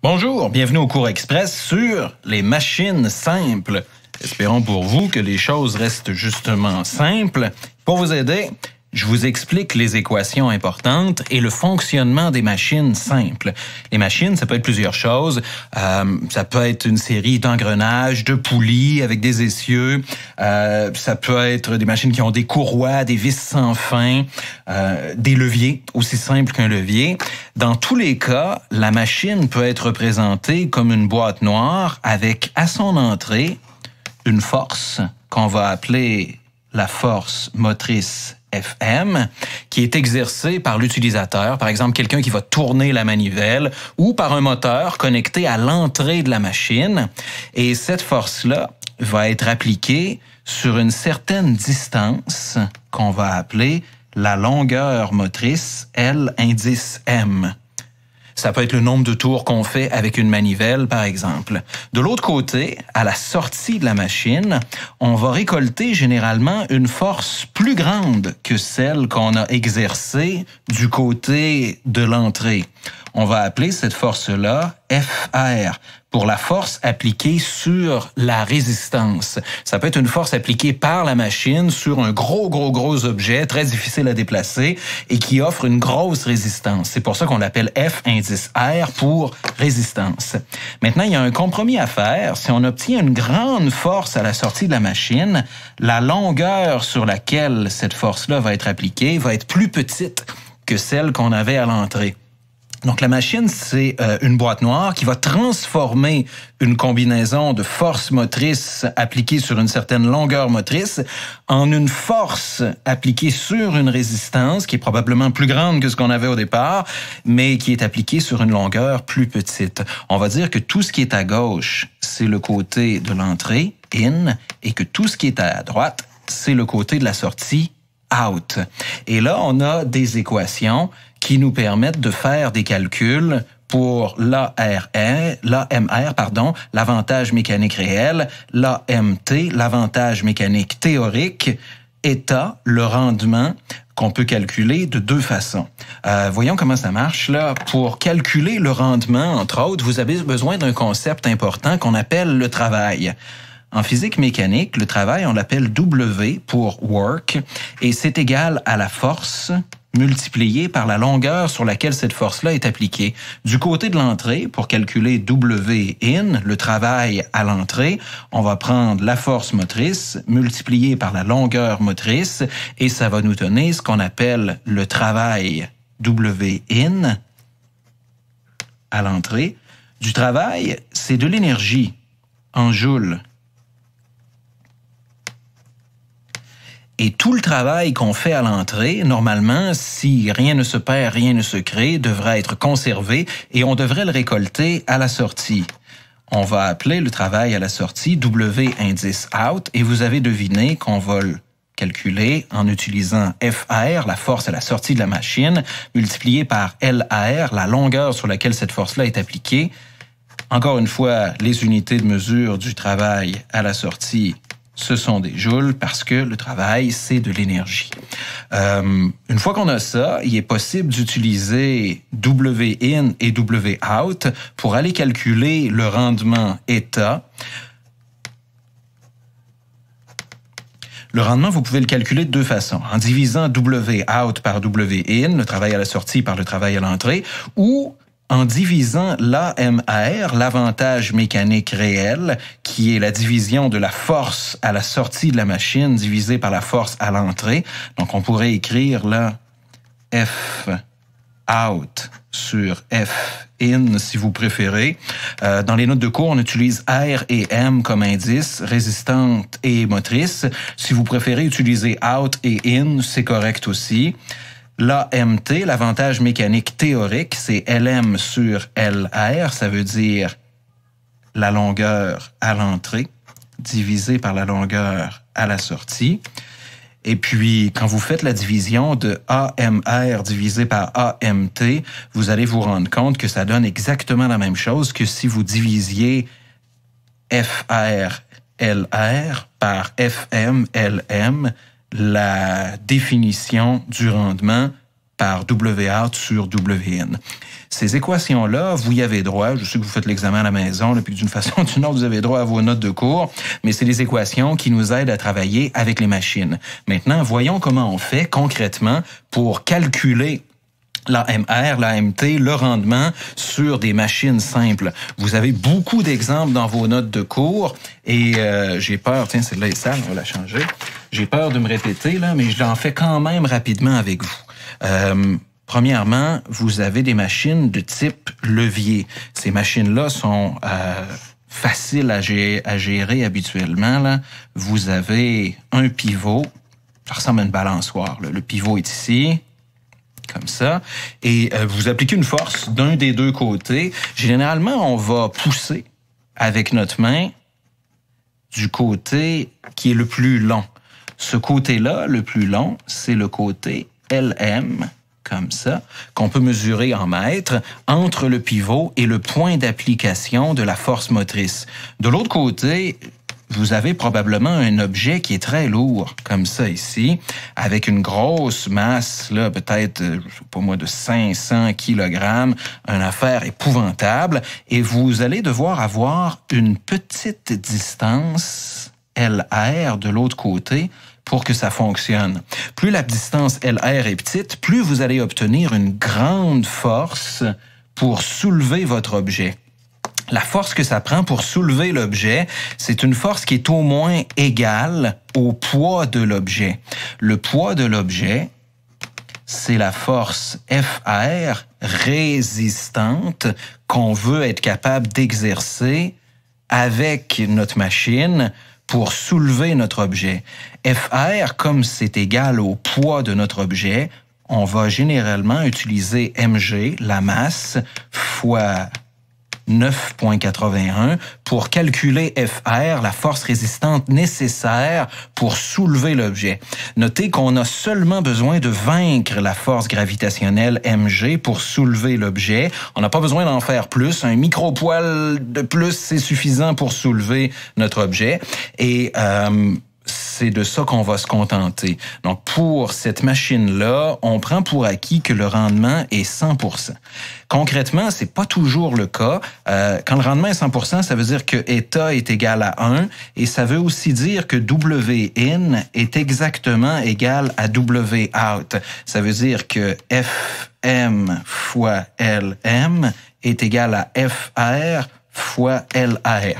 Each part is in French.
Bonjour, bienvenue au cours express sur les machines simples. Espérons pour vous que les choses restent justement simples. Pour vous aider, je vous explique les équations importantes et le fonctionnement des machines simples. Les machines, ça peut être plusieurs choses. Euh, ça peut être une série d'engrenages, de poulies avec des essieux. Euh, ça peut être des machines qui ont des courroies, des vis sans fin, euh, des leviers, aussi simples qu'un levier. Dans tous les cas, la machine peut être représentée comme une boîte noire avec à son entrée une force qu'on va appeler la force motrice FM, qui est exercée par l'utilisateur, par exemple quelqu'un qui va tourner la manivelle, ou par un moteur connecté à l'entrée de la machine. Et cette force-là va être appliquée sur une certaine distance qu'on va appeler la longueur motrice, L indice M. Ça peut être le nombre de tours qu'on fait avec une manivelle, par exemple. De l'autre côté, à la sortie de la machine, on va récolter généralement une force plus grande que celle qu'on a exercée du côté de l'entrée. On va appeler cette force-là FR, pour la force appliquée sur la résistance. Ça peut être une force appliquée par la machine sur un gros, gros, gros objet très difficile à déplacer et qui offre une grosse résistance. C'est pour ça qu'on l'appelle F indice R pour résistance. Maintenant, il y a un compromis à faire. Si on obtient une grande force à la sortie de la machine, la longueur sur laquelle cette force-là va être appliquée va être plus petite que celle qu'on avait à l'entrée. Donc la machine, c'est euh, une boîte noire qui va transformer une combinaison de force motrice appliquées sur une certaine longueur motrice en une force appliquée sur une résistance qui est probablement plus grande que ce qu'on avait au départ, mais qui est appliquée sur une longueur plus petite. On va dire que tout ce qui est à gauche, c'est le côté de l'entrée, in, et que tout ce qui est à droite, c'est le côté de la sortie, out. Et là, on a des équations qui nous permettent de faire des calculs pour l'ARR, l'AMR, pardon, l'avantage mécanique réel, l'AMT, l'avantage mécanique théorique, état, le rendement qu'on peut calculer de deux façons. Euh, voyons comment ça marche là. Pour calculer le rendement, entre autres, vous avez besoin d'un concept important qu'on appelle le travail. En physique mécanique, le travail, on l'appelle W pour work, et c'est égal à la force multiplié par la longueur sur laquelle cette force-là est appliquée. Du côté de l'entrée, pour calculer W in, le travail à l'entrée, on va prendre la force motrice multipliée par la longueur motrice et ça va nous donner ce qu'on appelle le travail W in à l'entrée. Du travail, c'est de l'énergie en joules. Et tout le travail qu'on fait à l'entrée, normalement, si rien ne se perd, rien ne se crée, devrait être conservé et on devrait le récolter à la sortie. On va appeler le travail à la sortie W indice out et vous avez deviné qu'on va le calculer en utilisant FAR, la force à la sortie de la machine, multipliée par LAR, la longueur sur laquelle cette force-là est appliquée. Encore une fois, les unités de mesure du travail à la sortie ce sont des joules parce que le travail, c'est de l'énergie. Euh, une fois qu'on a ça, il est possible d'utiliser W in et W out pour aller calculer le rendement état. Le rendement, vous pouvez le calculer de deux façons. En divisant W out par W in, le travail à la sortie par le travail à l'entrée, ou en divisant l'AMR, l'avantage mécanique réel, qui est la division de la force à la sortie de la machine divisée par la force à l'entrée. Donc on pourrait écrire là F out sur F in si vous préférez. Euh, dans les notes de cours, on utilise R et M comme indices, résistante et motrice. Si vous préférez utiliser out et in, c'est correct aussi. L'AMT, l'avantage mécanique théorique, c'est LM sur LR, ça veut dire la longueur à l'entrée divisé par la longueur à la sortie. Et puis, quand vous faites la division de AMR divisé par AMT, vous allez vous rendre compte que ça donne exactement la même chose que si vous divisiez FRLR par FMLM, la définition du rendement par WA sur WN. Ces équations-là, vous y avez droit. Je sais que vous faites l'examen à la maison, là, puis d'une façon ou d'une autre, vous avez droit à vos notes de cours, mais c'est des équations qui nous aident à travailler avec les machines. Maintenant, voyons comment on fait concrètement pour calculer la l'AMR, l'AMT, le rendement sur des machines simples. Vous avez beaucoup d'exemples dans vos notes de cours et euh, j'ai peur, tiens, celle là, est sale, on va la changer. J'ai peur de me répéter, là, mais je l'en fais quand même rapidement avec vous. Euh, premièrement, vous avez des machines de type levier. Ces machines-là sont euh, faciles à gérer, habituellement. Là. Vous avez un pivot. Ça ressemble à une balançoire. Le pivot est ici, comme ça, et euh, vous appliquez une force d'un des deux côtés. Généralement, on va pousser avec notre main du côté qui est le plus long. Ce côté-là, le plus long, c'est le côté LM, comme ça, qu'on peut mesurer en mètres, entre le pivot et le point d'application de la force motrice. De l'autre côté, vous avez probablement un objet qui est très lourd, comme ça ici, avec une grosse masse, là, peut-être, euh, pas moins de 500 kg, une affaire épouvantable, et vous allez devoir avoir une petite distance LR de l'autre côté pour que ça fonctionne. Plus la distance LR est petite, plus vous allez obtenir une grande force pour soulever votre objet. La force que ça prend pour soulever l'objet, c'est une force qui est au moins égale au poids de l'objet. Le poids de l'objet, c'est la force FR résistante qu'on veut être capable d'exercer avec notre machine pour soulever notre objet. FR, comme c'est égal au poids de notre objet, on va généralement utiliser mg, la masse, fois 9.81 pour calculer FR, la force résistante nécessaire pour soulever l'objet. Notez qu'on a seulement besoin de vaincre la force gravitationnelle mg pour soulever l'objet. On n'a pas besoin d'en faire plus. Un micro-poil de plus, c'est suffisant pour soulever notre objet. Et euh, c'est de ça qu'on va se contenter. Donc, pour cette machine-là, on prend pour acquis que le rendement est 100 Concrètement, c'est pas toujours le cas. Euh, quand le rendement est 100 ça veut dire que eta est égal à 1 et ça veut aussi dire que w in est exactement égal à w out. Ça veut dire que fm fois lm est égal à fr fois LAR.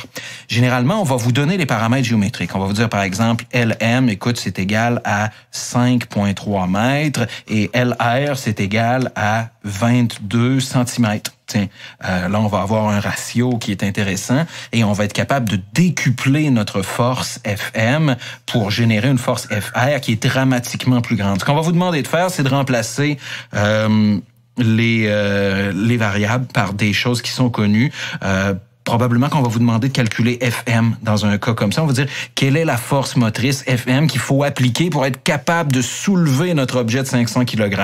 Généralement, on va vous donner les paramètres géométriques. On va vous dire, par exemple, LM, écoute, c'est égal à 5,3 mètres et LR, c'est égal à 22 cm. Tiens, euh, là, on va avoir un ratio qui est intéressant et on va être capable de décupler notre force FM pour générer une force FR qui est dramatiquement plus grande. Ce qu'on va vous demander de faire, c'est de remplacer... Euh, les, euh, les variables par des choses qui sont connues. Euh, probablement qu'on va vous demander de calculer FM dans un cas comme ça. On va dire quelle est la force motrice FM qu'il faut appliquer pour être capable de soulever notre objet de 500 kg.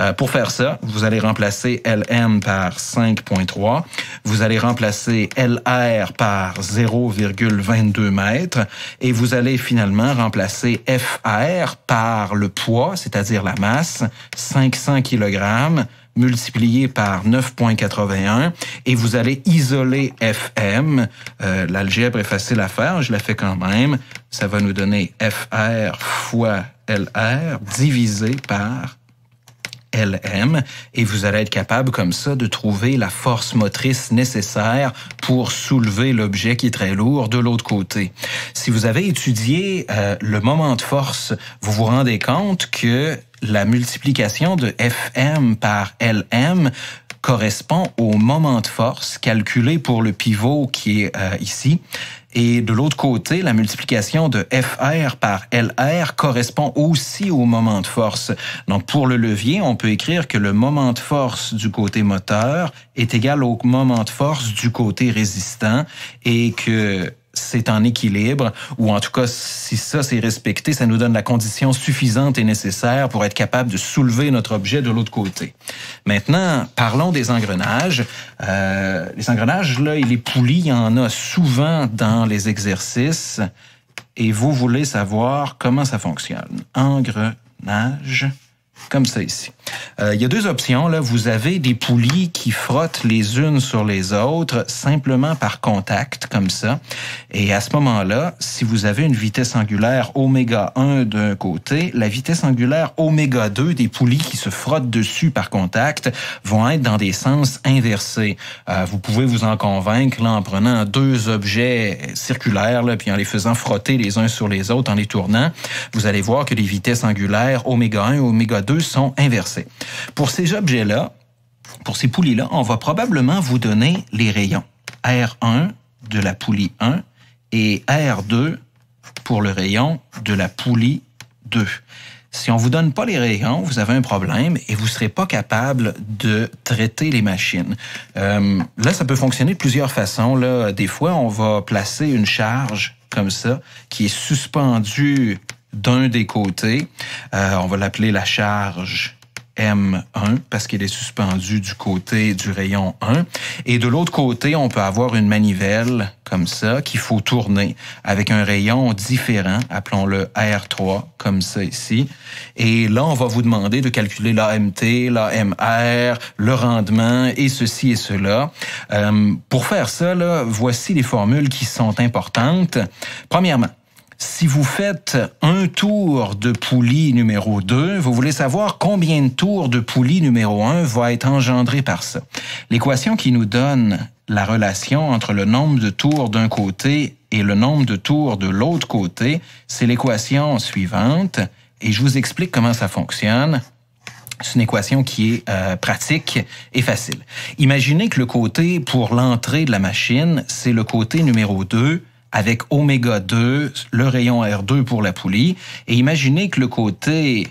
Euh, pour faire ça, vous allez remplacer LM par 5.3. Vous allez remplacer LR par 0,22 m, Et vous allez finalement remplacer FR par le poids, c'est-à-dire la masse, 500 kg multiplié par 9.81 et vous allez isoler FM. Euh, l'algèbre est facile à faire, je la fais quand même. Ça va nous donner FR fois LR divisé par LM et vous allez être capable comme ça de trouver la force motrice nécessaire pour soulever l'objet qui est très lourd de l'autre côté. Si vous avez étudié euh, le moment de force, vous vous rendez compte que la multiplication de FM par LM correspond au moment de force calculé pour le pivot qui est euh, ici. Et de l'autre côté, la multiplication de FR par LR correspond aussi au moment de force. Donc pour le levier, on peut écrire que le moment de force du côté moteur est égal au moment de force du côté résistant et que c'est en équilibre, ou en tout cas, si ça c'est respecté, ça nous donne la condition suffisante et nécessaire pour être capable de soulever notre objet de l'autre côté. Maintenant, parlons des engrenages. Euh, les engrenages, là, et les poulies, il y en a souvent dans les exercices, et vous voulez savoir comment ça fonctionne. Engrenage, comme ça ici. Euh, il y a deux options. Là. Vous avez des poulies qui frottent les unes sur les autres simplement par contact, comme ça. Et à ce moment-là, si vous avez une vitesse angulaire oméga 1 d'un côté, la vitesse angulaire oméga 2 des poulies qui se frottent dessus par contact vont être dans des sens inversés. Euh, vous pouvez vous en convaincre là, en prenant deux objets circulaires, là, puis en les faisant frotter les uns sur les autres, en les tournant. Vous allez voir que les vitesses angulaires oméga 1 et oméga 2 sont inversées. Pour ces objets-là, pour ces poulies-là, on va probablement vous donner les rayons. R1 de la poulie 1 et R2 pour le rayon de la poulie 2. Si on vous donne pas les rayons, vous avez un problème et vous serez pas capable de traiter les machines. Euh, là, ça peut fonctionner de plusieurs façons. Là, des fois, on va placer une charge comme ça qui est suspendue d'un des côtés. Euh, on va l'appeler la charge M1 parce qu'il est suspendu du côté du rayon 1. Et de l'autre côté, on peut avoir une manivelle comme ça qu'il faut tourner avec un rayon différent, appelons-le R3 comme ça ici. Et là, on va vous demander de calculer l'AMT, l'AMR, le rendement et ceci et cela. Euh, pour faire ça, voici les formules qui sont importantes. Premièrement, si vous faites un tour de poulie numéro 2, vous voulez savoir combien de tours de poulie numéro 1 va être engendré par ça. L'équation qui nous donne la relation entre le nombre de tours d'un côté et le nombre de tours de l'autre côté, c'est l'équation suivante, et je vous explique comment ça fonctionne. C'est une équation qui est euh, pratique et facile. Imaginez que le côté pour l'entrée de la machine, c'est le côté numéro 2 avec oméga 2, le rayon R2 pour la poulie. Et imaginez que le côté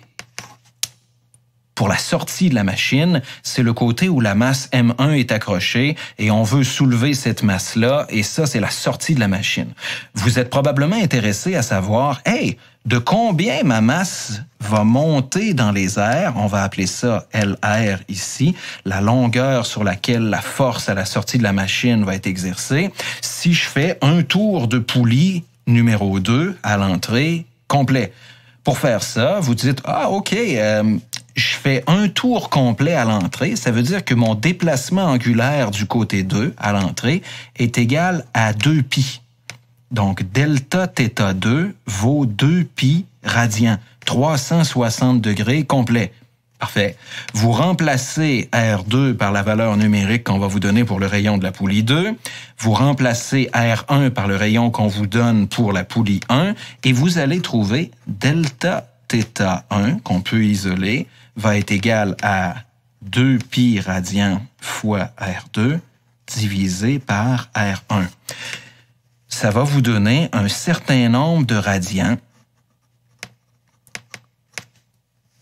pour la sortie de la machine, c'est le côté où la masse M1 est accrochée et on veut soulever cette masse-là et ça, c'est la sortie de la machine. Vous êtes probablement intéressé à savoir, hey, de combien ma masse va monter dans les airs, on va appeler ça LR ici, la longueur sur laquelle la force à la sortie de la machine va être exercée, si je fais un tour de poulie numéro 2 à l'entrée complet. Pour faire ça, vous dites, ah ok, euh, je fais un tour complet à l'entrée, ça veut dire que mon déplacement angulaire du côté 2 à l'entrée est égal à 2 pi. Donc, delta theta 2 vaut 2 pi radian, 360 degrés complet. Parfait. Vous remplacez R2 par la valeur numérique qu'on va vous donner pour le rayon de la poulie 2. Vous remplacez R1 par le rayon qu'on vous donne pour la poulie 1. Et vous allez trouver delta theta 1 qu'on peut isoler va être égal à 2 pi radians fois R2 divisé par R1. Ça va vous donner un certain nombre de radians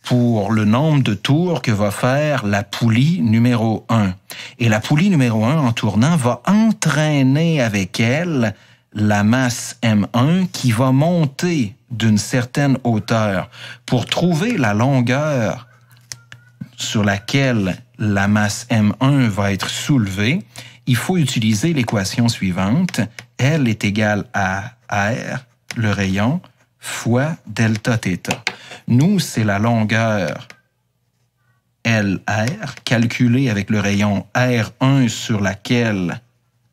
pour le nombre de tours que va faire la poulie numéro 1. Et la poulie numéro 1, en tournant, va entraîner avec elle la masse M1 qui va monter d'une certaine hauteur. Pour trouver la longueur sur laquelle la masse M1 va être soulevée, il faut utiliser l'équation suivante. L est égale à R, le rayon, fois delta theta. Nous, c'est la longueur LR calculée avec le rayon R1 sur laquelle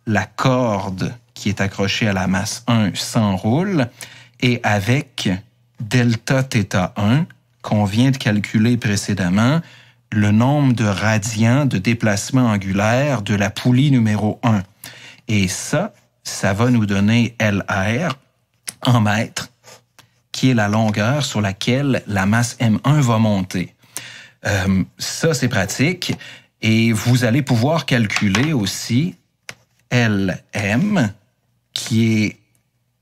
la corde qui est accrochée à la masse 1 s'enroule et avec delta theta 1 qu'on vient de calculer précédemment, le nombre de radians de déplacement angulaire de la poulie numéro 1. Et ça, ça va nous donner LR en mètres, qui est la longueur sur laquelle la masse M1 va monter. Euh, ça, c'est pratique. Et vous allez pouvoir calculer aussi LM, qui est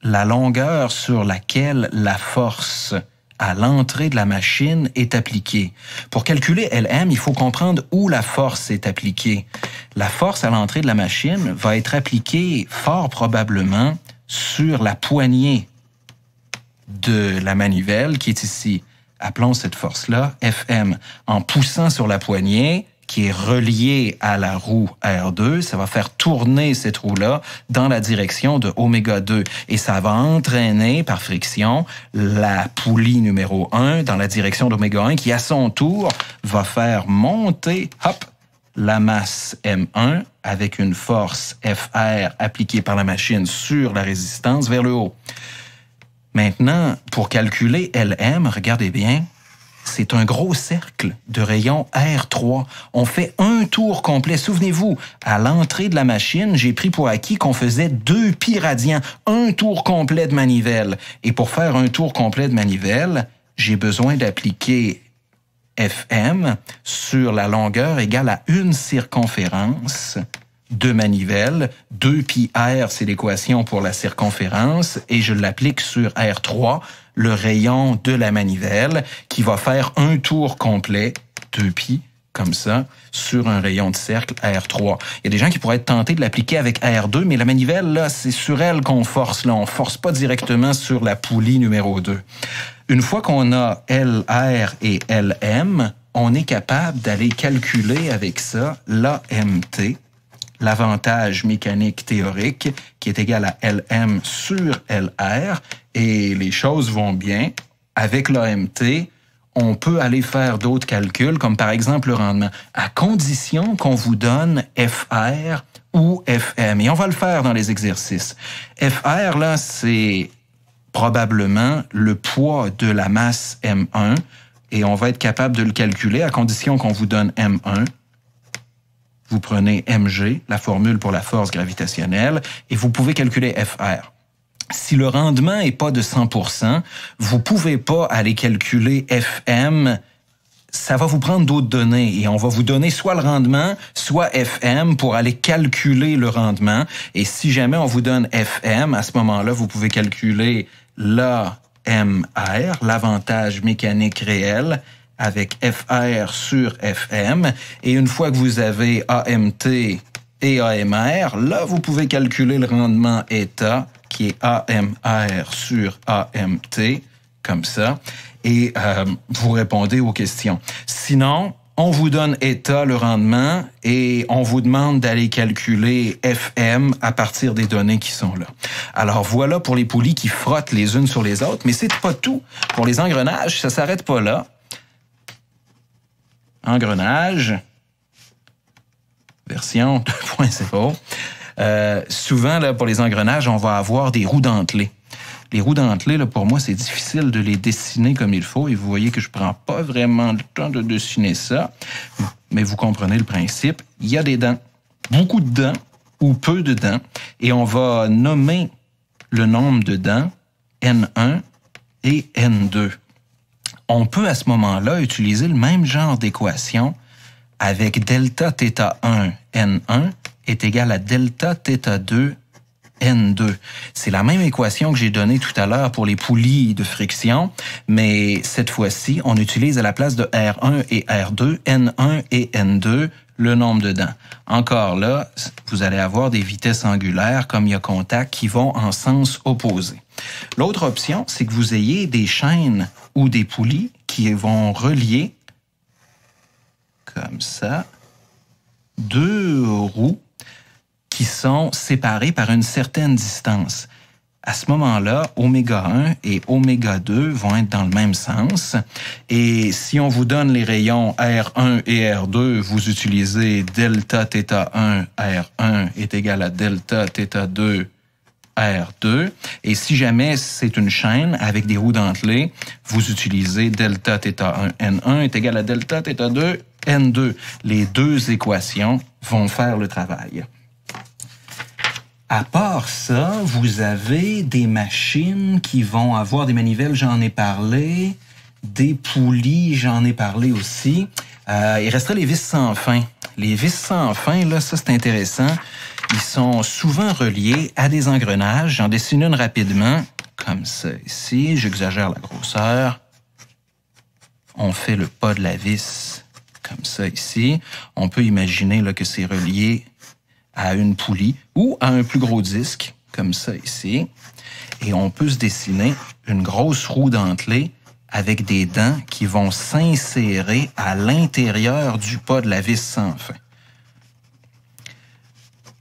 la longueur sur laquelle la force à l'entrée de la machine est appliquée. Pour calculer LM, il faut comprendre où la force est appliquée. La force à l'entrée de la machine va être appliquée fort probablement sur la poignée de la manivelle qui est ici. Appelons cette force-là FM. En poussant sur la poignée, qui est relié à la roue R2. Ça va faire tourner cette roue-là dans la direction de oméga 2 et ça va entraîner par friction la poulie numéro 1 dans la direction d'oméga 1 qui à son tour va faire monter hop la masse M1 avec une force FR appliquée par la machine sur la résistance vers le haut. Maintenant, pour calculer LM, regardez bien, c'est un gros cercle de rayon R3. On fait un tour complet. Souvenez-vous, à l'entrée de la machine, j'ai pris pour acquis qu'on faisait deux pi radians, un tour complet de manivelle. Et pour faire un tour complet de manivelle, j'ai besoin d'appliquer FM sur la longueur égale à une circonférence deux manivelles, 2 pi R, c'est l'équation pour la circonférence, et je l'applique sur R3, le rayon de la manivelle, qui va faire un tour complet, 2 pi, comme ça, sur un rayon de cercle R3. Il y a des gens qui pourraient être tentés de l'appliquer avec R2, mais la manivelle, là, c'est sur elle qu'on force. Là, on force pas directement sur la poulie numéro 2. Une fois qu'on a LR et LM, on est capable d'aller calculer avec ça l'AMT, l'avantage mécanique théorique qui est égal à Lm sur Lr et les choses vont bien. Avec l'AMT, on peut aller faire d'autres calculs, comme par exemple le rendement, à condition qu'on vous donne FR ou FM. Et on va le faire dans les exercices. FR, là, c'est probablement le poids de la masse M1, et on va être capable de le calculer à condition qu'on vous donne M1 vous prenez mg, la formule pour la force gravitationnelle, et vous pouvez calculer fr. Si le rendement est pas de 100%, vous pouvez pas aller calculer fm ça va vous prendre d'autres données et on va vous donner soit le rendement, soit FM pour aller calculer le rendement. Et si jamais on vous donne FM, à ce moment-là, vous pouvez calculer la l'AMR, l'avantage mécanique réel, avec FR sur FM. Et une fois que vous avez AMT et AMR, là, vous pouvez calculer le rendement ETA, qui est AMR sur AMT, comme ça, et euh, vous répondez aux questions. Sinon, on vous donne ETA, le rendement et on vous demande d'aller calculer FM à partir des données qui sont là. Alors voilà pour les poulies qui frottent les unes sur les autres, mais c'est pas tout. Pour les engrenages, ça s'arrête pas là engrenage, version 2.0, euh, souvent, là, pour les engrenages, on va avoir des roues dentelées. Les roues dentelées, là, pour moi, c'est difficile de les dessiner comme il faut. Et vous voyez que je prends pas vraiment le temps de dessiner ça. Mais vous comprenez le principe. Il y a des dents. Beaucoup de dents ou peu de dents. Et on va nommer le nombre de dents N1 et N2 on peut à ce moment-là utiliser le même genre d'équation avec delta theta 1 N1 est égal à delta theta 2 N2. C'est la même équation que j'ai donnée tout à l'heure pour les poulies de friction, mais cette fois-ci, on utilise à la place de R1 et R2, N1 et N2, le nombre dedans. Encore là, vous allez avoir des vitesses angulaires comme il y a contact qui vont en sens opposé. L'autre option, c'est que vous ayez des chaînes ou des poulies qui vont relier comme ça deux roues qui sont séparées par une certaine distance. À ce moment-là, oméga 1 et oméga 2 vont être dans le même sens. Et si on vous donne les rayons R1 et R2, vous utilisez delta theta 1 R1 est égal à delta θ2 R2. Et si jamais c'est une chaîne avec des roues dentelées, vous utilisez delta θ1 N1 est égal à delta θ2 N2. Les deux équations vont faire le travail. À part ça, vous avez des machines qui vont avoir des manivelles, j'en ai parlé, des poulies, j'en ai parlé aussi. Euh, il resterait les vis sans fin. Les vis sans fin, là, ça c'est intéressant. Ils sont souvent reliés à des engrenages. J'en dessine une rapidement, comme ça ici. J'exagère la grosseur. On fait le pas de la vis, comme ça ici. On peut imaginer là, que c'est relié à une poulie ou à un plus gros disque, comme ça ici. Et on peut se dessiner une grosse roue dentelée avec des dents qui vont s'insérer à l'intérieur du pas de la vis sans fin.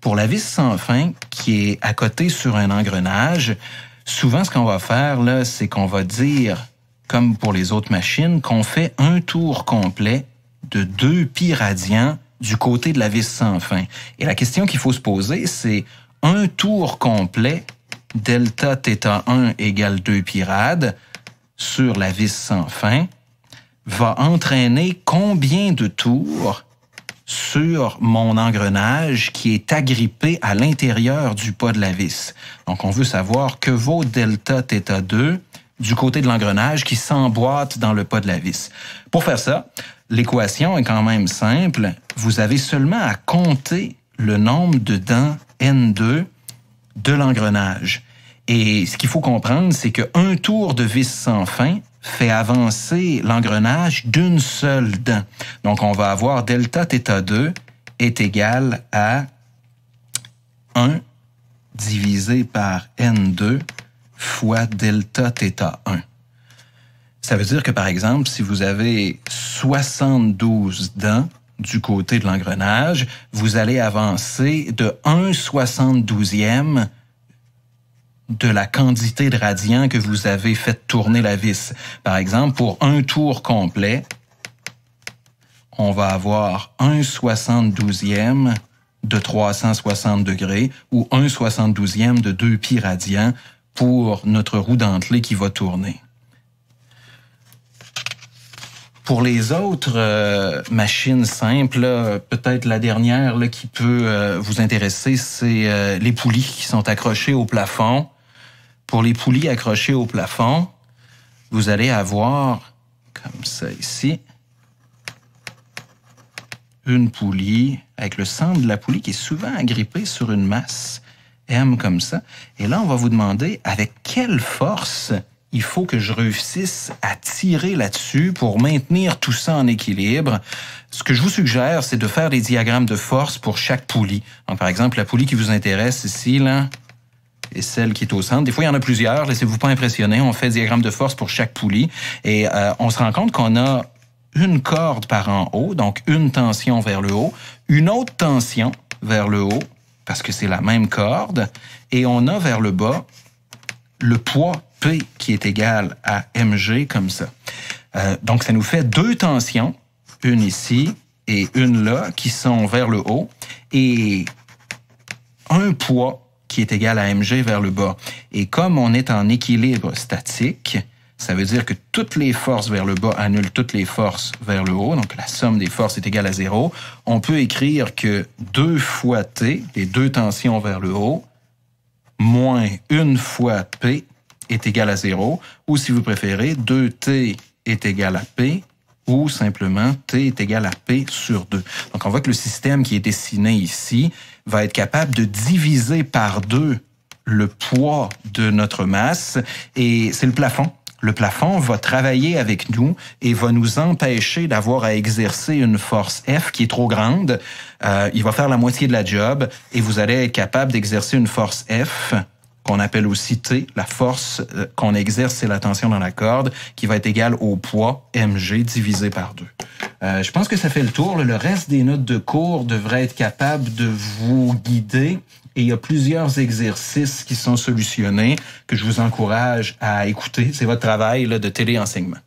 Pour la vis sans fin qui est à côté sur un engrenage, souvent ce qu'on va faire là, c'est qu'on va dire, comme pour les autres machines, qu'on fait un tour complet de deux pi radians du côté de la vis sans fin. Et la question qu'il faut se poser, c'est un tour complet delta theta 1 égale 2 pi sur la vis sans fin va entraîner combien de tours sur mon engrenage qui est agrippé à l'intérieur du pas de la vis. Donc, on veut savoir que vaut delta theta 2 du côté de l'engrenage qui s'emboîte dans le pas de la vis. Pour faire ça, l'équation est quand même simple. Vous avez seulement à compter le nombre de dents N2 de l'engrenage. Et ce qu'il faut comprendre, c'est qu'un tour de vis sans fin fait avancer l'engrenage d'une seule dent. Donc, on va avoir delta theta 2 est égal à 1 divisé par N2 fois delta theta 1. Ça veut dire que, par exemple, si vous avez 72 dents du côté de l'engrenage, vous allez avancer de 1 72e de la quantité de radians que vous avez fait tourner la vis. Par exemple, pour un tour complet, on va avoir 1 72e de 360 degrés ou 1 72e de 2 pi radians pour notre roue dentelée qui va tourner. Pour les autres euh, machines simples, peut-être la dernière qui peut euh, vous intéresser, c'est euh, les poulies qui sont accrochées au plafond pour les poulies accrochées au plafond, vous allez avoir, comme ça ici, une poulie avec le centre de la poulie qui est souvent agrippé sur une masse M comme ça. Et là, on va vous demander avec quelle force il faut que je réussisse à tirer là-dessus pour maintenir tout ça en équilibre. Ce que je vous suggère, c'est de faire des diagrammes de force pour chaque poulie. par exemple, la poulie qui vous intéresse ici, là, et celle qui est au centre. Des fois, il y en a plusieurs. Laissez-vous pas impressionner. On fait diagramme de force pour chaque poulie et euh, on se rend compte qu'on a une corde par en haut, donc une tension vers le haut, une autre tension vers le haut, parce que c'est la même corde, et on a vers le bas le poids P qui est égal à mg comme ça. Euh, donc ça nous fait deux tensions, une ici et une là, qui sont vers le haut, et un poids qui est égal à mg vers le bas. Et comme on est en équilibre statique, ça veut dire que toutes les forces vers le bas annulent toutes les forces vers le haut, donc la somme des forces est égale à zéro. On peut écrire que 2 fois T, les deux tensions vers le haut, moins une fois P est égal à zéro, ou si vous préférez, 2T est égal à P ou simplement T est égal à P sur 2. Donc on voit que le système qui est dessiné ici va être capable de diviser par deux le poids de notre masse et c'est le plafond le plafond va travailler avec nous et va nous empêcher d'avoir à exercer une force F qui est trop grande. Euh, il va faire la moitié de la job et vous allez être capable d'exercer une force F qu'on appelle aussi T, la force euh, qu'on exerce, c'est la tension dans la corde, qui va être égale au poids mg divisé par 2. Euh, je pense que ça fait le tour. Le reste des notes de cours devrait être capable de vous guider. Et il y a plusieurs exercices qui sont solutionnés que je vous encourage à écouter. C'est votre travail là, de téléenseignement.